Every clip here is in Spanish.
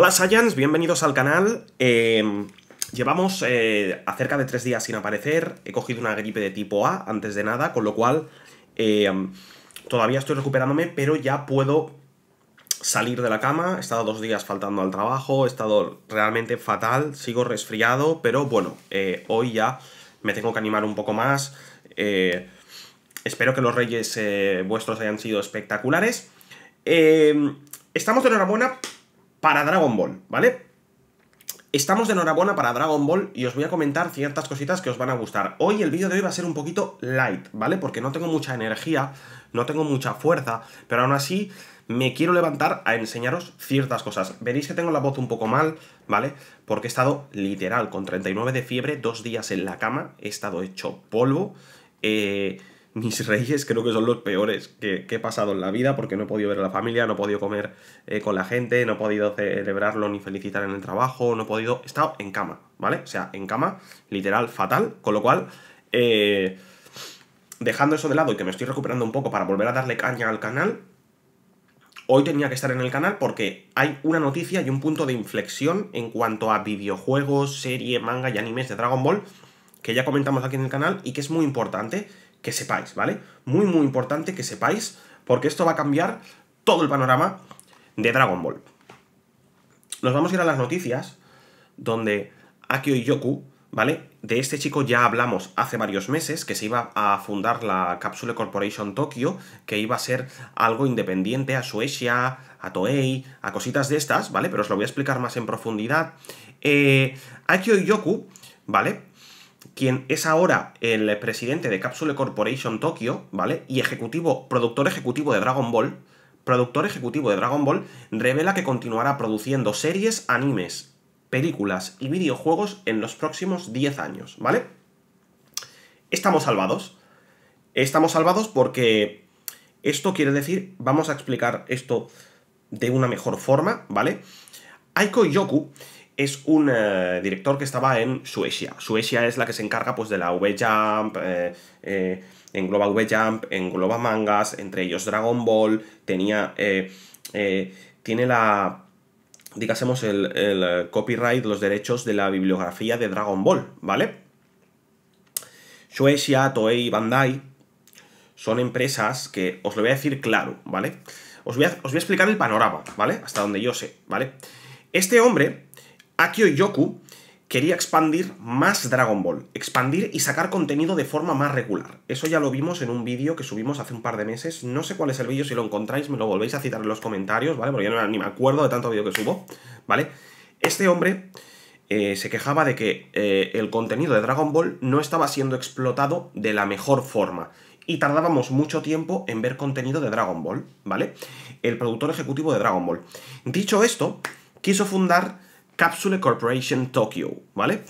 Hola Science, bienvenidos al canal. Eh, llevamos eh, acerca de tres días sin aparecer, he cogido una gripe de tipo A antes de nada, con lo cual eh, todavía estoy recuperándome, pero ya puedo salir de la cama, he estado dos días faltando al trabajo, he estado realmente fatal, sigo resfriado, pero bueno, eh, hoy ya me tengo que animar un poco más. espero que los reyes vuestros hayan sido espectaculares. estamos de enhorabuena para Dragon Ball, ¿vale? Estamos de enhorabuena para Dragon Ball y os voy a comentar ciertas cositas que os van a gustar. Hoy el vídeo de hoy va a ser un poquito light, ¿vale? Porque no tengo mucha energía, no tengo mucha fuerza, pero aún así me quiero levantar a enseñaros ciertas cosas. Veréis que tengo la voz un poco mal, ¿vale? Porque he estado literal con 39 de fiebre, dos días en la cama, he estado hecho polvo. Eh, mis reyes creo que son los peores que, he pasado en la vida porque no he podido ver a la familia, no he podido comer eh, con la gente, no he podido celebrarlo ni felicitar en el trabajo, no he podido... He estado en cama, ¿vale? O sea, en cama, literal, fatal, con lo cual... Eh, dejando eso de lado y que me estoy recuperando un poco para volver a darle caña al canal, hoy tenía que estar en el canal porque hay una noticia y un punto de inflexión en cuanto a videojuegos, serie, manga y animes de Dragon Ball que ya comentamos aquí en el canal y que es muy importante que sepáis, ¿vale? Muy, muy importante que sepáis, porque esto va a cambiar todo el panorama de Dragon Ball. Nos vamos a ir a las noticias, donde Akio y Yoku, ¿vale? De este chico ya hablamos hace varios meses, que se iba a fundar la Capsule Corporation Tokyo, que iba a ser algo independiente a Suecia, a Toei, a cositas de estas, ¿vale? Pero os lo voy a explicar más en profundidad. Eh, Akio Yoku, ¿vale? quien es ahora el presidente de Capsule Corporation Tokyo, ¿vale? Y ejecutivo, productor ejecutivo de Dragon Ball, productor ejecutivo de Dragon Ball, revela que continuará produciendo series, animes, películas y videojuegos en los próximos 10 años, ¿vale? Estamos salvados. Estamos salvados porque esto quiere decir, vamos a explicar esto de una mejor forma, ¿vale? Aiko Yoku es un eh, director que estaba en Suecia. Suecia es la que se encarga pues, de la V-Jump, eh, eh, en eh, engloba V-Jump, engloba mangas, entre ellos Dragon Ball, tenía, tiene la, digásemos, el, el copyright, los derechos de la bibliografía de Dragon Ball, ¿vale? Suecia, Toei, Bandai son empresas que, os lo voy a decir claro, ¿vale? Os voy a, os voy a explicar el panorama, ¿vale? Hasta donde yo sé, ¿vale? Este hombre Akio Yoku quería expandir más Dragon Ball, expandir y sacar contenido de forma más regular. Eso ya lo vimos en un vídeo que subimos hace un par de meses, no sé cuál es el vídeo, si lo encontráis me lo volvéis a citar en los comentarios, ¿vale? Porque yo ni me acuerdo de tanto vídeo que subo, ¿vale? Este hombre eh, se quejaba de que eh, el contenido de Dragon Ball no estaba siendo explotado de la mejor forma. Y tardábamos mucho tiempo en ver contenido de Dragon Ball, ¿vale? El productor ejecutivo de Dragon Ball. Dicho esto, quiso fundar Capsule Corporation Tokyo, ¿vale?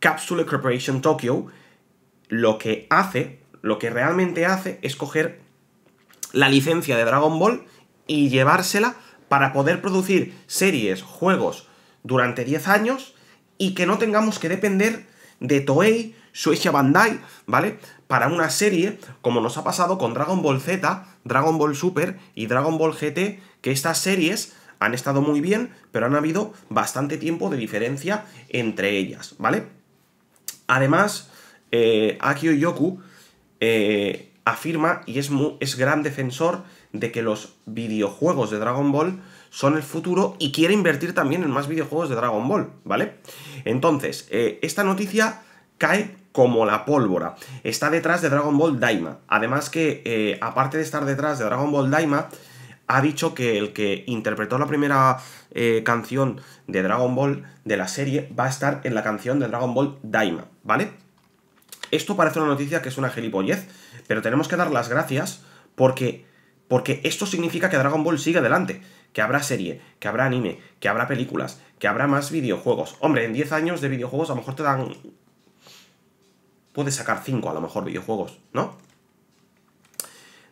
Capsule Corporation Tokyo lo que hace, lo que realmente hace es coger la licencia de Dragon Ball y llevársela para poder producir series, juegos durante 10 años y que no tengamos que depender de Toei, Suecia Bandai, ¿vale? Para una serie, como nos ha pasado con Dragon Ball Z, Dragon Ball Super y Dragon Ball GT, que estas series han estado muy bien, pero han habido bastante tiempo de diferencia entre ellas, ¿vale? Además, eh, Akio Yoku eh, afirma y es, es gran defensor de que los videojuegos de Dragon Ball son el futuro y quiere invertir también en más videojuegos de Dragon Ball, ¿vale? Entonces, eh, esta noticia cae como la pólvora. Está detrás de Dragon Ball Daima. Además que, aparte de estar detrás de Dragon Ball Daima, ha dicho que el que interpretó la primera eh, canción de Dragon Ball de la serie va a estar en la canción de Dragon Ball Daima, ¿vale? Esto parece una noticia que es una gilipollez, pero tenemos que dar las gracias porque, porque esto significa que Dragon Ball sigue adelante, que habrá serie, que habrá anime, que habrá películas, que habrá más videojuegos. Hombre, en 10 años de videojuegos a lo mejor te dan... Puedes sacar 5 a lo mejor videojuegos, ¿no?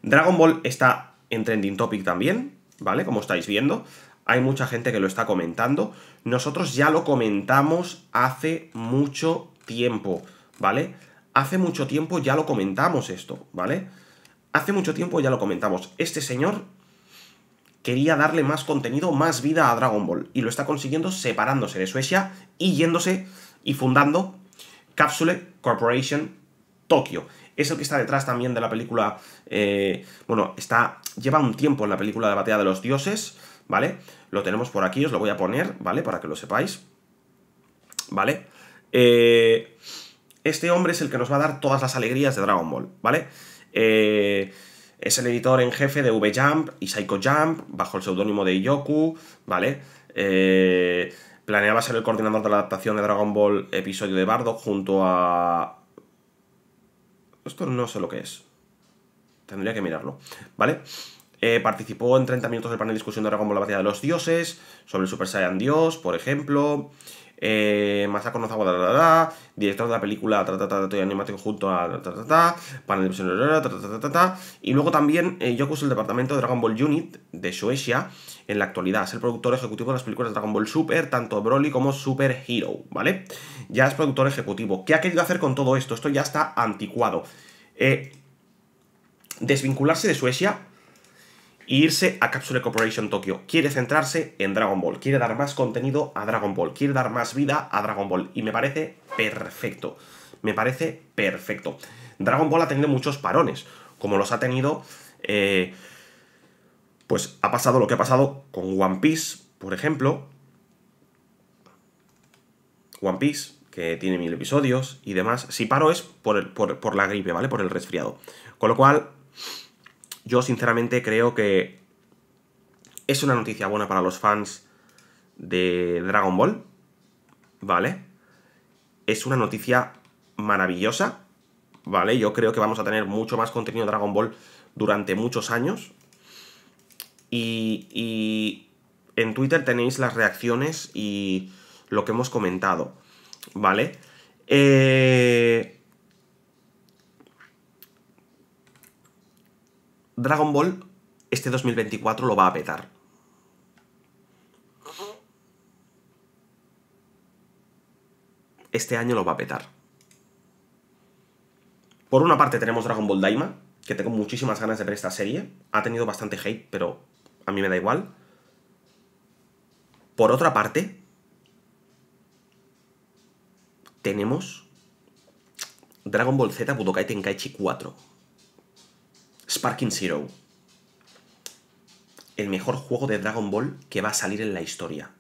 Dragon Ball está en Trending Topic también, ¿vale? Como estáis viendo, hay mucha gente que lo está comentando. Nosotros ya lo comentamos hace mucho tiempo, ¿vale? Hace mucho tiempo ya lo comentamos esto, ¿vale? Hace mucho tiempo ya lo comentamos. Este señor quería darle más contenido, más vida a Dragon Ball. Y lo está consiguiendo separándose de Suecia y yéndose y fundando Capsule Corporation Tokio. Es el que está detrás también de la película, eh, bueno, está, lleva un tiempo en la película de Batalla de los Dioses, ¿vale? Lo tenemos por aquí, os lo voy a poner, ¿vale? Para que lo sepáis, ¿vale? Eh, este hombre es el que nos va a dar todas las alegrías de Dragon Ball, ¿vale? Eh, es el editor en jefe de V-Jump y Psycho Jump, bajo el seudónimo de Yoku ¿vale? planeaba ser el coordinador de la adaptación de Dragon Ball Episodio de Bardo, junto a esto no sé lo que es. Tendría que mirarlo, ¿vale? Eh, participó en 30 minutos del panel de discusión de Dragon Ball la batalla de los dioses, sobre el Super Saiyan Dios, por ejemplo. más eh, Masako Nozawa, director de la película ta, junto a panel de y luego también yo eh, Yoku el departamento de Dragon Ball Unit de Suecia en la actualidad, es el productor ejecutivo de las películas de Dragon Ball Super, tanto Broly como Super Hero, ¿vale? Ya es productor ejecutivo. ¿Qué ha querido hacer con todo esto? Esto ya está anticuado. desvincularse de Suecia y irse a Capsule Corporation Tokyo. Quiere centrarse en Dragon Ball, quiere dar más contenido a Dragon Ball, quiere dar más vida a Dragon Ball y me parece perfecto. Me parece perfecto. Dragon Ball ha tenido muchos parones, como los ha tenido... Eh, pues ha pasado lo que ha pasado con One Piece, por ejemplo. One Piece, que tiene mil episodios y demás. Si paro es por, por la gripe, ¿vale? Por el resfriado. Con lo cual, yo sinceramente creo que es una noticia buena para los fans de Dragon Ball, ¿vale? Es una noticia maravillosa, ¿vale? Yo creo que vamos a tener mucho más contenido de Dragon Ball durante muchos años. Y, y en Twitter tenéis las reacciones y lo que hemos comentado, ¿vale? Eh, Dragon Ball este 2024 lo va a petar. Este año lo va a petar. Por una parte tenemos Dragon Ball Daima, que tengo muchísimas ganas de ver esta serie. Ha tenido bastante hate, pero a mí me da igual. Por otra parte, tenemos Dragon Ball Z Budokai Tenkaichi 4 Sparking Zero. El mejor juego de Dragon Ball que va a salir en la historia.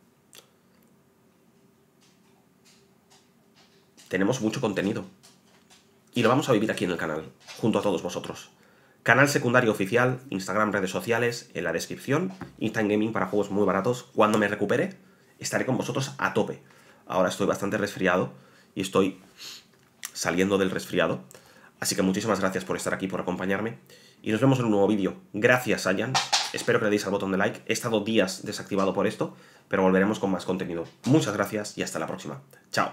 Tenemos mucho contenido. Y lo vamos a vivir aquí en el canal, junto a todos vosotros. Canal secundario oficial, Instagram, redes sociales, en la descripción. Instant Gaming para juegos muy baratos. Cuando me recupere, estaré con vosotros a tope. Ahora estoy bastante resfriado y estoy saliendo del resfriado. Así que muchísimas gracias por estar aquí, por acompañarme y nos vemos en un nuevo vídeo. Gracias, Ayan. Espero que le deis al botón de like. He estado días desactivado por esto, pero volveremos con más contenido. Muchas gracias y hasta la próxima. Chao